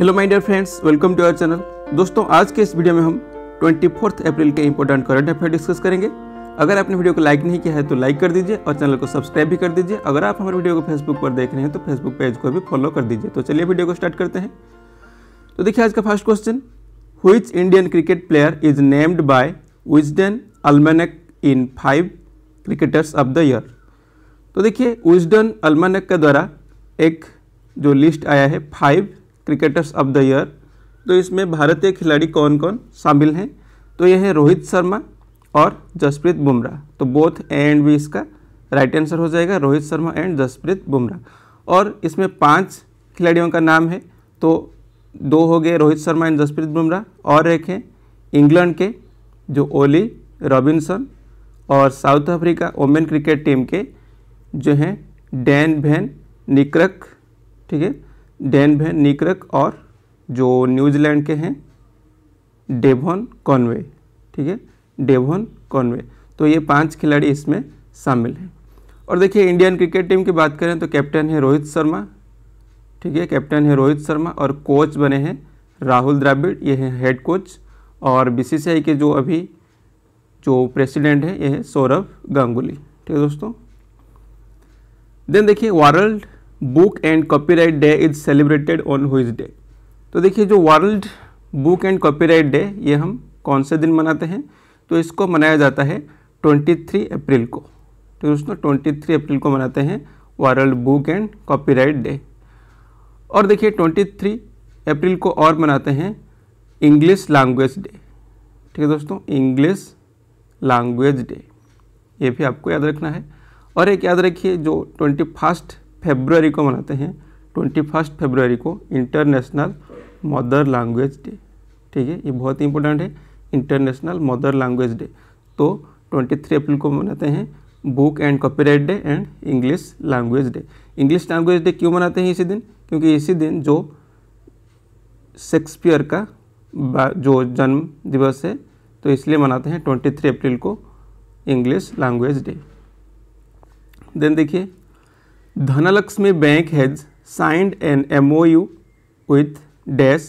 hello my dear friends welcome to our channel दोस्तों आज के इस वीडियो में हम ट्वेंटी अप्रैल के इंपॉर्टेंट करंट अफेयर डिस्कस करेंगे अगर आपने वीडियो को लाइक नहीं किया है तो लाइक कर दीजिए और चैनल को सब्सक्राइब भी कर दीजिए अगर आप हमारे वीडियो को फेसबुक पर देख रहे हैं तो फेसबुक पेज को भी फॉलो कर दीजिए तो चलिए वीडियो को स्टार्ट करते हैं तो देखिए आज का first question which Indian cricket player is named by Wisden almanac in five cricketers of the year तो देखिए विजडन अल्मेनक के द्वारा एक जो लिस्ट आया है five cricketers of the year तो इसमें भारतीय खिलाड़ी कौन कौन शामिल हैं तो ये है रोहित शर्मा और जसप्रीत बुमराह तो बोथ एंड भी इसका राइट आंसर हो जाएगा रोहित शर्मा एंड जसप्रीत बुमराह और इसमें पांच खिलाड़ियों का नाम है तो दो हो गए रोहित शर्मा एंड जसप्रीत बुमराह और एक हैं इंग्लैंड के जो ओली रॉबिन्सन और South Africa women cricket team के जो हैं डैन भैन निक्रक ठीक है डेन वैन निक्रक और जो न्यूजीलैंड के हैं डेवन कॉनवे ठीक है डेवन कॉनवे तो ये पांच खिलाड़ी इसमें शामिल हैं और देखिए इंडियन क्रिकेट टीम की बात करें तो कैप्टन है रोहित शर्मा ठीक है कैप्टन है रोहित शर्मा और कोच बने हैं राहुल द्राविड ये हैं हेड कोच और बीसीसीआई के जो अभी जो प्रेसिडेंट हैं ये हैं सौरभ गांगुली ठीक है दोस्तों देन देखिए World Book and Copyright Day is celebrated on whose day तो देखिए जो World Book and Copyright Day ये हम कौन से दिन मनाते हैं तो इसको मनाया जाता है 23 अप्रैल को तो दोस्तों 23 अप्रैल को मनाते हैं World Book and Copyright Day और देखिए 23 अप्रैल को और मनाते हैं इंग्लिश लैंग्वेज डे ठीक है दोस्तों इंग्लिश लैंग्वेज डे ये भी आपको याद रखना है और एक याद रखिए जो ट्वेंटी फर्स्ट फेब्रवरी को मनाते हैं ट्वेंटी फर्स्ट फेब्रवरी को इंटरनेशनल मदर लैंग्वेज डे ठीक है ये बहुत ही इंपॉर्टेंट है इंटरनेशनल मदर लैंग्वेज डे तो ट्वेंटी थ्री अप्रैल को मनाते हैं Book and Copyright Day and English Language Day English Language Day क्यों मनाते हैं इसी दिन क्योंकि इसी दिन जो शेक्सपियर का जो जन्म दिवस है तो इसलिए मनाते हैं ट्वेंटी थ्री अप्रैल को इंग्लिश लैंग्वेज डे देन देखिए Dhanalakshmi Bank has signed an MOU with dash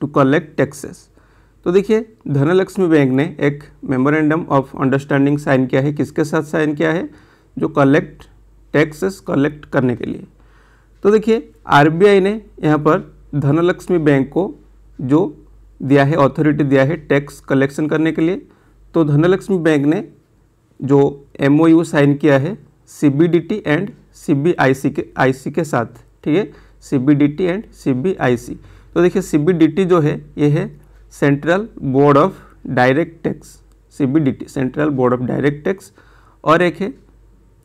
to collect taxes तो देखिए धनलक्ष्मी बैंक ने एक मेमोरेंडम ऑफ अंडरस्टैंडिंग साइन किया है किसके साथ साइन किया है जो कलेक्ट टैक्सेस कलेक्ट करने के लिए तो देखिए आरबीआई ने यहाँ पर धनलक्ष्मी बैंक को जो दिया है अथॉरिटी दिया है टैक्स कलेक्शन करने के लिए तो धनलक्ष्मी बैंक ने जो एमओयू साइन किया है CBDT and C B I सी के आई सी के साथ ठीक है C B D T and C B I C तो देखिए सी बी डी टी जो है ये है Central Board of Direct Tax C B D T Central Board of Direct Tax और एक है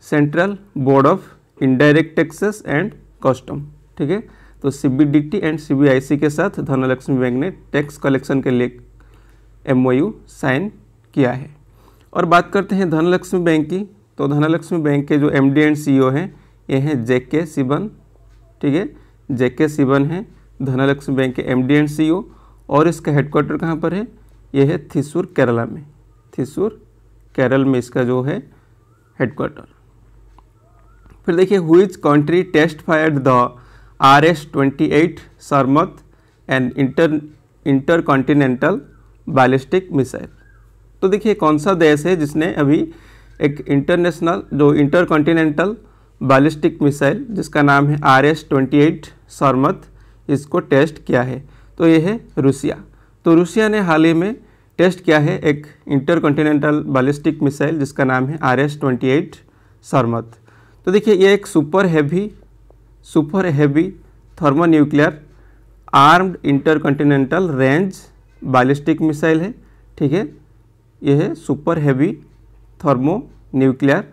Central Board of Indirect Taxes and Custom ठीक है तो C B D T and C B I सी के साथ धनलक्ष्मी बैंक ने टैक्स कलेक्शन के लिए एम ओ यू साइन किया है और बात करते हैं धनलक्ष्मी बैंक की तो धनलक्ष्मी बैंक के जो M D and C O हैं ये हैं जेके सिबन ठीक है जेके सिबन हैं धनलक्ष्मी बैंक के M D and C O और इसका हेडक्वार्टर कहाँ पर है ये है थिसूर केरला में थीसूर केरल में इसका जो है हेडक्वार्टर फिर देखिए which country test fired the R S twenty eight Sarmat and inter intercontinental ballistic missile तो देखिए कौन सा देश है जिसने अभी एक इंटरनेशनल जो इंटरकॉन्टिनेंटल बैलिस्टिक मिसाइल जिसका नाम है R S twenty eight Sarmat इसको टेस्ट किया है तो ये है रूसिया तो रूसिया ने हाल ही में टेस्ट किया है एक इंटरकॉन्टिनेंटल बैलिस्टिक मिसाइल जिसका नाम है R S twenty eight Sarmat तो देखिए ये एक super heavy super heavy thermonuclear armed intercontinental range ballistic missile है ठीक है यह है super heavy thermo thermonuclear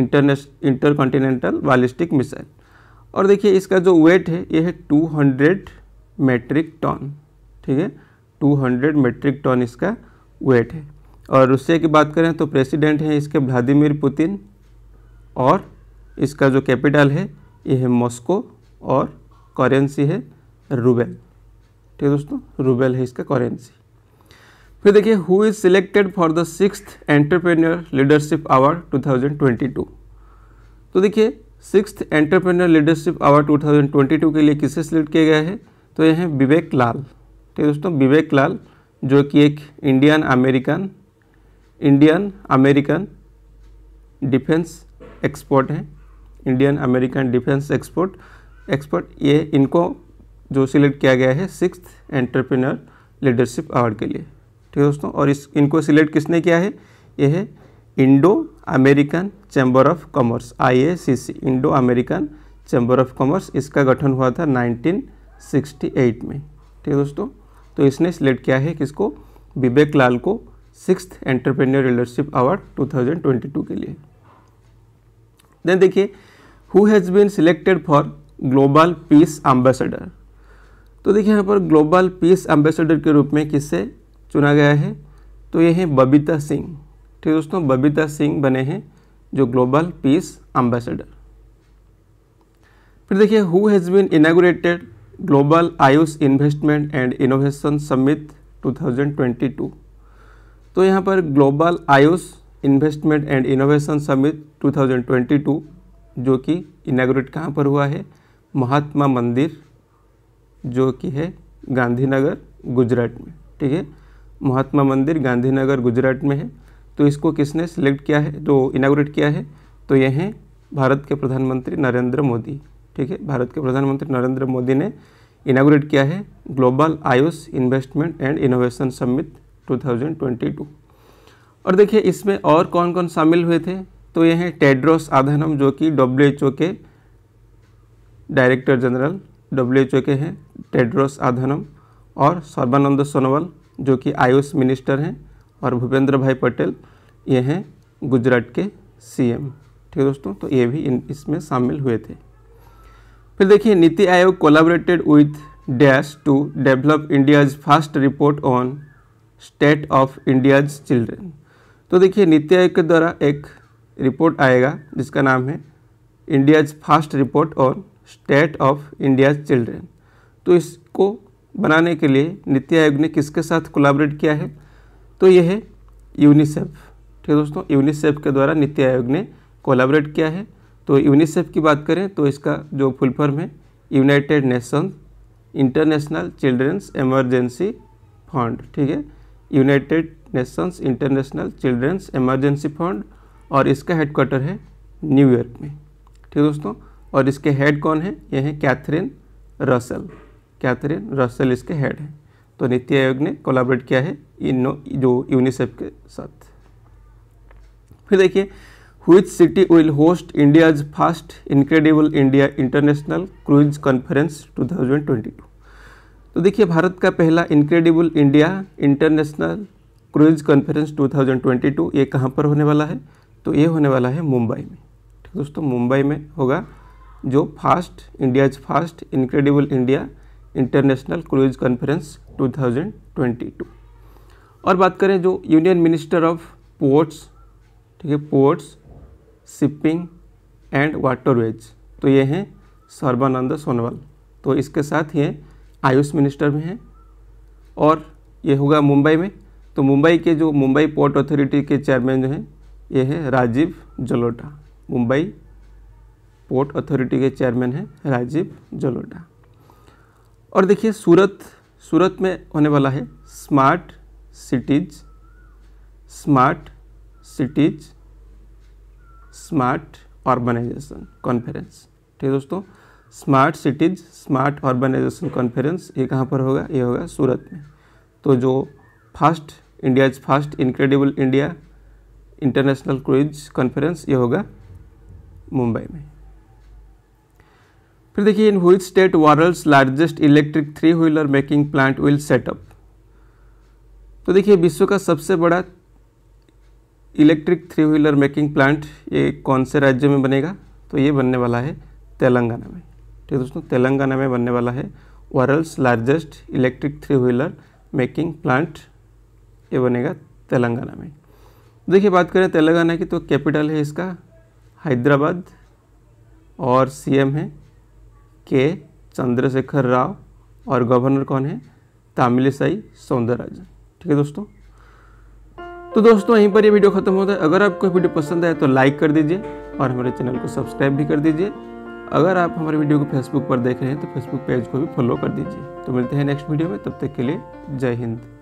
inter intercontinental ballistic missile और देखिए इसका जो वेट है ये है 200 मेट्रिक टन ठीक है 200 मेट्रिक टन इसका वेट है और रूसिया की बात करें तो प्रेसिडेंट हैं इसके व्लादिमिर पुतिन और इसका जो कैपिटल है ये है मॉस्को और करेंसी है रूबेल ठीक है दोस्तों रूबेल है इसका करेंसी फिर देखिए who is selected for the six entrepreneur leadership award 2022 तो देखिए सिक्स एंटरप्रेन्योर लीडरशिप अवार्ड 2022 के लिए किसे सिलेक्ट किया गया है तो ये हैं विवेक लाल ठीक है दोस्तों विवेक लाल जो कि एक Indian American Indian American defence expert हैं Indian American defence expert expert ये इनको जो सिलेक्ट किया गया है सिक्स एंटरप्रेन्योर लीडरशिप अवार्ड के लिए ठीक है दोस्तों और इस इनको सिलेक्ट किसने किया है ये है Indo American Chamber of Commerce IACC Indo American Chamber of Commerce इसका गठन हुआ था 1968 में ठीक है दोस्तों तो इसने सिलेक्ट किया है किसको विवेक लाल को सिक्स एंटरप्रेन्योर लीडरशिप अवार्ड 2022 के लिए देन देखिए who has been selected for global peace ambassador तो देखिए यहाँ पर ग्लोबल पीस एम्बेसडर के रूप में किससे चुना गया है तो ये हैं बबीता सिंह ठीक है दोस्तों बबीता सिंह बने हैं जो ग्लोबल पीस एम्बेसडर फिर देखिए who has been inaugurated global AYUSH investment and innovation summit 2022 तो यहाँ पर global AYUSH investment and innovation summit 2022 जो कि इनागोरेट कहाँ पर हुआ है महात्मा मंदिर जो कि है गांधीनगर गुजरात में ठीक है महात्मा मंदिर गांधीनगर गुजरात में है तो इसको किसने सेलेक्ट किया है जो तो इनाग्रेट किया है तो ये हैं भारत के प्रधानमंत्री नरेंद्र मोदी ठीक है भारत के प्रधानमंत्री नरेंद्र मोदी ने इनाग्रेट किया है global AYUSH investment and innovation summit 2022 और देखिए इसमें और कौन कौन शामिल हुए थे तो ये हैं टेड्रोस आधानम जो कि डब्ल्यू के डायरेक्टर जनरल डब्ल्यू के हैं टेड्रोस आधानम और सर्बानंद सोनोवाल जो कि आयुष मिनिस्टर हैं और भूपेंद्र भाई पटेल ये हैं गुजरात के सीएम ठीक है दोस्तों तो ये भी इसमें शामिल हुए थे फिर देखिए NITI Aayog collaborated with dash to develop India's first report on state of India's children तो देखिए नीति आयोग के द्वारा एक रिपोर्ट आएगा जिसका नाम है India's first report on state of India's children तो इसको बनाने के लिए नीति आयोग ने किसके साथ कोलाबरेट किया है तो यह है यूनिसेफ ठीक है दोस्तों यूनिसेफ के द्वारा नीति आयोग ने कोलाबरेट किया है तो यूनिसेफ की बात करें तो इसका जो फुल फॉर्म है United Nations International Children's Emergency Fund ठीक है United Nations International Children's Emergency Fund और इसका हेडक्वार्टर है न्यूयॉर्क में ठीक है दोस्तों और इसके हेड कौन है ये हैं कैथरीन रसल कैथरीन रसल इसके हेड हैं तो नीति आयोग ने कोलाबरेट किया है इन जो यूनिसेफ के साथ फिर देखिए which city will host India's first Incredible India International Cruise Conference 2022 तो देखिए भारत का पहला Incredible India International Cruise Conference 2022 ये कहाँ पर होने वाला है तो ये होने वाला है मुंबई में ठीक दोस्तों मुंबई में होगा जो first India's first Incredible India International Cruise Conference 2022 और बात करें जो यूनियन मिनिस्टर ऑफ पोर्ट्स ठीक है पोर्ट्स शिपिंग एंड वाटरवेज तो ये हैं सर्बानंद सोनवाल तो इसके साथ ये आयुष मिनिस्टर भी हैं और ये होगा मुंबई में तो मुंबई के जो मुंबई पोर्ट अथॉरिटी के चेयरमैन जो हैं ये है राजीव जलोटा मुंबई पोर्ट अथॉरिटी के चेयरमैन हैं राजीव जलोटा और देखिए सूरत सूरत में होने वाला है smart cities smart cities smart organization conference ठीक है दोस्तों smart cities smart organization conference ये कहाँ पर होगा ये होगा सूरत में तो जो first India is first Incredible India International Cruise Conference ये होगा मुंबई में फिर देखिए in which state world's largest electric three wheeler making plant will set up तो देखिए विश्व का सबसे बड़ा electric three wheeler making plant ये कौन से राज्य में बनेगा तो ये बनने वाला है तेलंगाना में ठीक है दोस्तों तेलंगाना में बनने वाला है world's largest electric three wheeler making plant ये बनेगा तेलंगाना में देखिए बात करें तेलंगाना की तो कैपिटल है इसका हैदराबाद और सीएम है के चंद्रशेखर राव और गवर्नर कौन है तामिलसाई सौंदरराजन ठीक है दोस्तों तो दोस्तों यहीं पर ये वीडियो खत्म होता है अगर आपको वीडियो पसंद आए तो लाइक कर दीजिए और हमारे चैनल को सब्सक्राइब भी कर दीजिए अगर आप हमारे वीडियो को फेसबुक पर देख रहे हैं तो फेसबुक पेज को भी फॉलो कर दीजिए तो मिलते हैं नेक्स्ट वीडियो में तब तक के लिए जय हिंद